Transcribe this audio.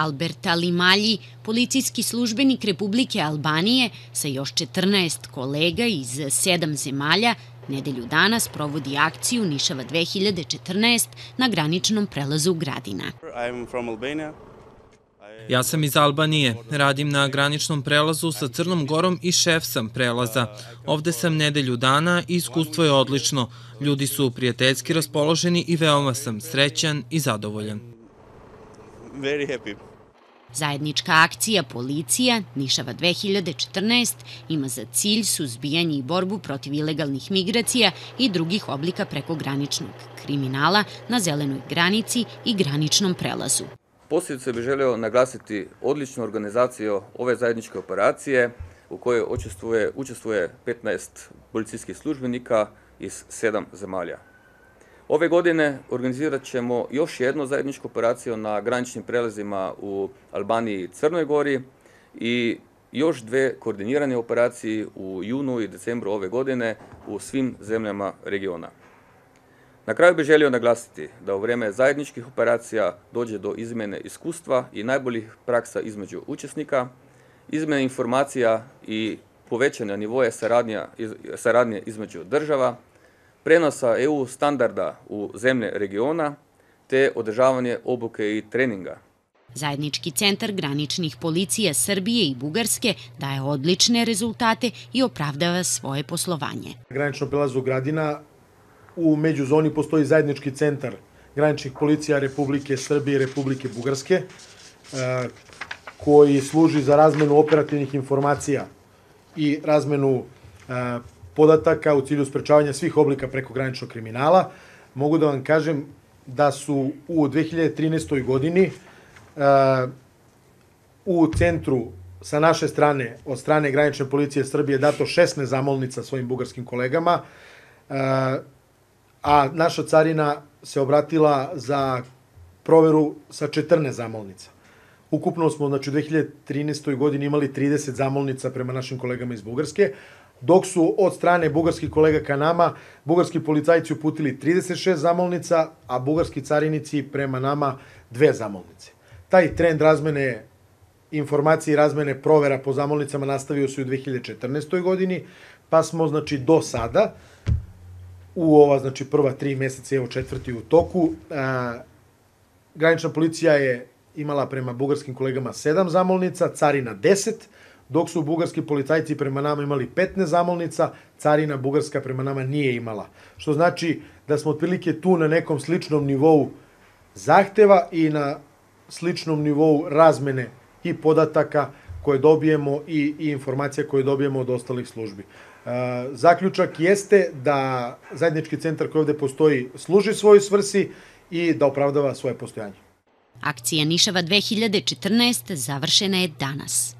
Alberta Limalji, policijski službenik Republike Albanije sa još 14 kolega iz 7 zemalja, nedelju danas provodi akciju Nišava 2014 na graničnom prelazu Gradina. Ja sam iz Albanije, radim na graničnom prelazu sa Crnom Gorom i šef sam prelaza. Ovde sam nedelju dana i iskustvo je odlično. Ljudi su prijateljski raspoloženi i veoma sam srećan i zadovoljan. Very happy. Zajednička akcija Policija Nišava 2014 ima za cilj suzbijanje i borbu protiv ilegalnih migracija i drugih oblika prekograničnog kriminala na zelenoj granici i graničnom prelazu. Posljedice bih želeo naglasiti odličnu organizaciju ove zajedničke operacije u kojoj učestvuje, učestvuje 15 policijskih službenika iz 7 zemalja. Ove godine organizirat ćemo još jednu zajedničku operaciju na graničnim prelazima u Albaniji i Crnoj Gori i još dve koordinirane operacije u junu i decembru ove godine u svim zemljama regiona. Na kraju bih želio naglasiti da u vreme zajedničkih operacija dođe do izmene iskustva i najboljih praksa između učesnika, izmene informacija i povećanja nivoja saradnje između država, prenosa EU standarda u zemlje regiona, te održavanje obuke i treninga. Zajednički centar graničnih policija Srbije i Bugarske daje odlične rezultate i opravdava svoje poslovanje. Na graničnom prelazu Gradina u međuzoni postoji zajednički centar graničnih policija Republike Srbije i Republike Bugarske, e, koji služi za razmenu operativnih informacija i razmenu e, podataka u cilju sprečavanja svih oblika prekograničnog kriminala. Mogu da vam kažem da su u 2013. godini uh, u centru sa naše strane, od strane granične policije Srbije, dato 16 zamolnica svojim bugarskim kolegama, e, a naša carina se obratila za proveru sa 14 zamolnica. Ukupno smo znači, u 2013. godini imali 30 zamolnica prema našim kolegama iz Bugarske, dok su od strane bugarskih kolega ka nama, bugarski policajci uputili 36 zamolnica, a bugarski carinici prema nama dve zamolnice. Taj trend razmene informacije i razmene provera po zamolnicama nastavio se u 2014. godini, pa smo znači do sada u ova znači prva tri meseca, evo četvrti u toku, a, granična policija je imala prema bugarskim kolegama sedam zamolnica, carina 10, dok su bugarski policajci prema nama imali 15 zamolnica, carina bugarska prema nama nije imala. Što znači da smo otprilike tu na nekom sličnom nivou zahteva i na sličnom nivou razmene i podataka koje dobijemo i, i informacija koje dobijemo od ostalih službi. E, zaključak jeste da zajednički centar koji ovde postoji služi svojoj svrsi i da opravdava svoje postojanje. Akcija Nišava 2014 završena je danas.